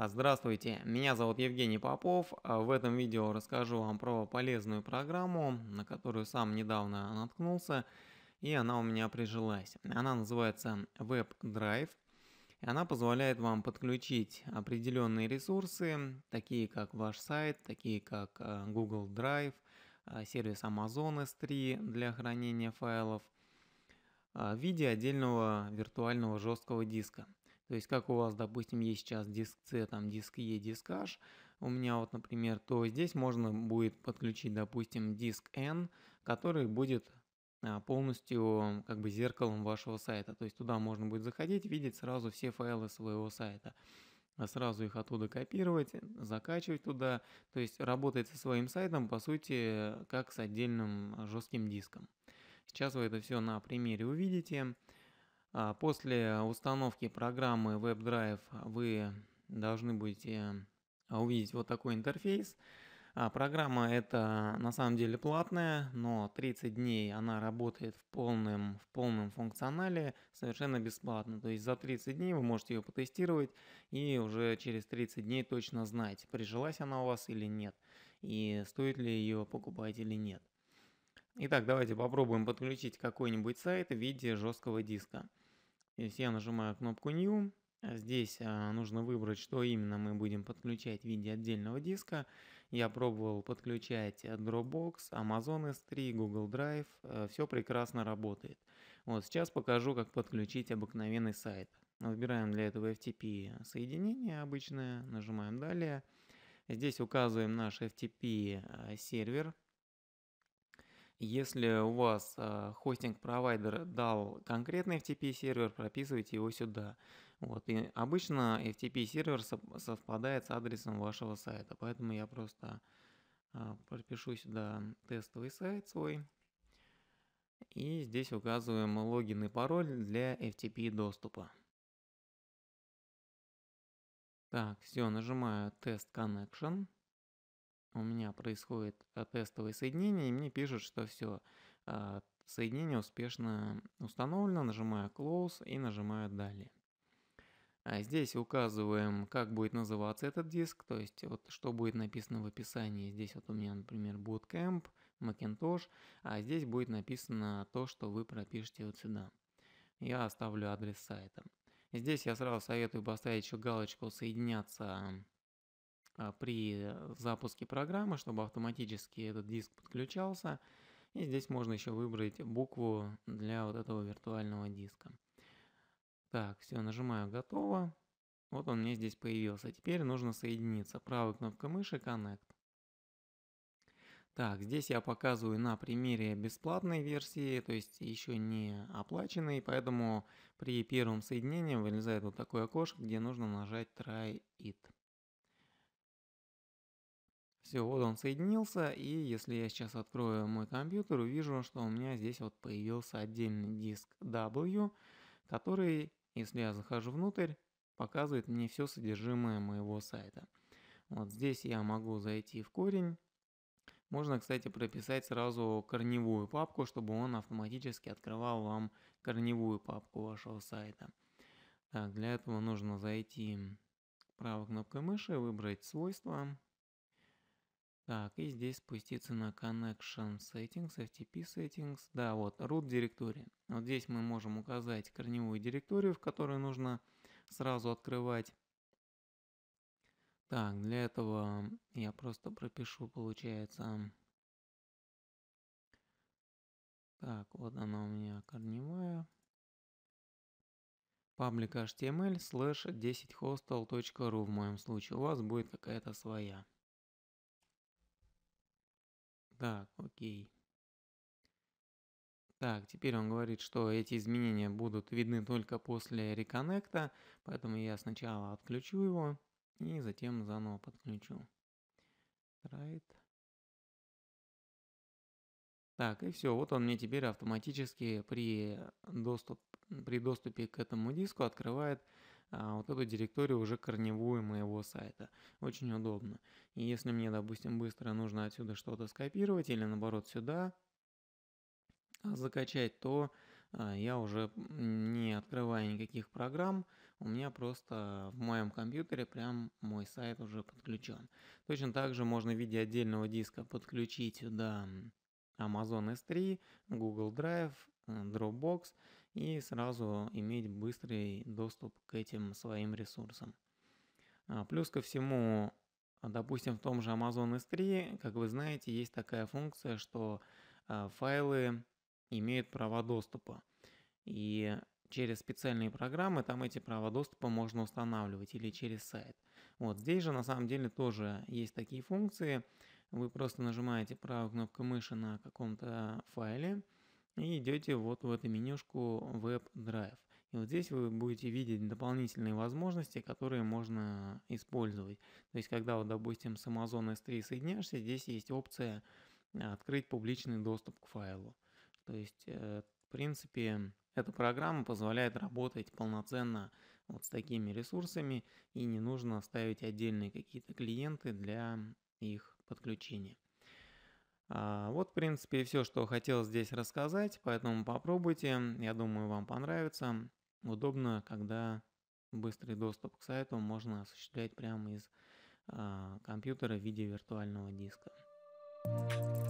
А, здравствуйте, меня зовут Евгений Попов. А, в этом видео расскажу вам про полезную программу, на которую сам недавно наткнулся, и она у меня прижилась. Она называется WebDrive, и она позволяет вам подключить определенные ресурсы, такие как ваш сайт, такие как а, Google Drive, сервис Amazon S3 для хранения файлов, в виде отдельного виртуального жесткого диска – то есть, как у вас, допустим, есть сейчас диск C, там диск E, диск H, у меня вот, например, то здесь можно будет подключить, допустим, диск N, который будет а, полностью как бы зеркалом вашего сайта. То есть туда можно будет заходить, видеть сразу все файлы своего сайта. А сразу их оттуда копировать, закачивать туда. То есть работать со своим сайтом, по сути, как с отдельным а, жестким диском. Сейчас вы это все на примере увидите. А после установки программы WebDrive вы должны будете увидеть вот такой интерфейс. А программа это на самом деле платная, но 30 дней она работает в полном, в полном функционале совершенно бесплатно. То есть за 30 дней вы можете ее потестировать и уже через 30 дней точно знать, прижилась она у вас или нет, и стоит ли ее покупать или нет. Итак, давайте попробуем подключить какой-нибудь сайт в виде жесткого диска. Здесь я нажимаю кнопку New. А здесь а, нужно выбрать, что именно мы будем подключать в виде отдельного диска. Я пробовал подключать Dropbox, Amazon S3, Google Drive. Э, все прекрасно работает. Вот сейчас покажу, как подключить обыкновенный сайт. Выбираем для этого FTP соединение обычное, нажимаем «Далее». Здесь указываем наш FTP э, сервер, если у вас э, хостинг-провайдер дал конкретный FTP-сервер, прописывайте его сюда. Вот. И обычно FTP-сервер совпадает с адресом вашего сайта, поэтому я просто э, пропишу сюда тестовый сайт свой. И здесь указываем логин и пароль для FTP доступа. Так, все, нажимаю Test Connection у меня происходит э, тестовое соединение, и мне пишут, что все, а, соединение успешно установлено, нажимаю Close и нажимаю Далее. А здесь указываем, как будет называться этот диск, то есть вот что будет написано в описании. Здесь вот у меня, например, Bootcamp, Macintosh, а здесь будет написано то, что вы пропишете вот сюда. Я оставлю адрес сайта. Здесь я сразу советую поставить еще галочку «Соединяться а, при э, запуске программы, чтобы автоматически этот диск подключался. И здесь можно еще выбрать букву для вот этого виртуального диска. Так, все, нажимаю «Готово». Вот он мне здесь появился. Теперь нужно соединиться. Правой кнопкой мыши «Connect». Так, здесь я показываю на примере бесплатной версии, то есть еще не оплаченной, поэтому при первом соединении вылезает вот такое окошко, где нужно нажать «Try it». Все, вот он соединился, и если я сейчас открою мой компьютер, увижу, что у меня здесь вот появился отдельный диск W, который, если я захожу внутрь, показывает мне все содержимое моего сайта. Вот здесь я могу зайти в корень. Можно, кстати, прописать сразу корневую папку, чтобы он автоматически открывал вам корневую папку вашего сайта. Так, для этого нужно зайти правой кнопкой мыши, выбрать свойства, так, и здесь спуститься на Connection Settings, FTP Settings. Да, вот, root директории. Вот здесь мы можем указать корневую директорию, в которой нужно сразу открывать. Так, для этого я просто пропишу, получается. Так, вот она у меня корневая. Public.html slash 10hostel.ru в моем случае. У вас будет какая-то своя. Так, окей. Так, теперь он говорит, что эти изменения будут видны только после реконнекта, поэтому я сначала отключу его и затем заново подключу. Right. Так, и все, вот он мне теперь автоматически при, доступ, при доступе к этому диску открывает а, вот эту директорию уже корневую моего сайта. Очень удобно. И если мне, допустим, быстро нужно отсюда что-то скопировать или наоборот сюда закачать, то а, я уже не открывая никаких программ, у меня просто в моем компьютере прям мой сайт уже подключен. Точно так же можно в виде отдельного диска подключить сюда Amazon S3, Google Drive, э, Dropbox и сразу иметь быстрый доступ к этим своим ресурсам. А, плюс ко всему, допустим, в том же Amazon S3, как вы знаете, есть такая функция, что а, файлы имеют права доступа. И через специальные программы там эти права доступа можно устанавливать или через сайт. Вот здесь же на самом деле тоже есть такие функции. Вы просто нажимаете правой кнопкой мыши на каком-то файле, и идете вот в эту менюшку Web Drive. И вот здесь вы будете видеть дополнительные возможности, которые можно использовать. То есть, когда, вот, допустим, с Amazon S3 соединяешься, здесь есть опция э, открыть публичный доступ к файлу. То есть, э, в принципе, эта программа позволяет работать полноценно вот с такими ресурсами и не нужно ставить отдельные какие-то клиенты для их подключения. А, вот, в принципе, и все, что хотел здесь рассказать, поэтому попробуйте, я думаю, вам понравится. Удобно, когда быстрый доступ к сайту можно осуществлять прямо из а, компьютера в виде виртуального диска. Thank you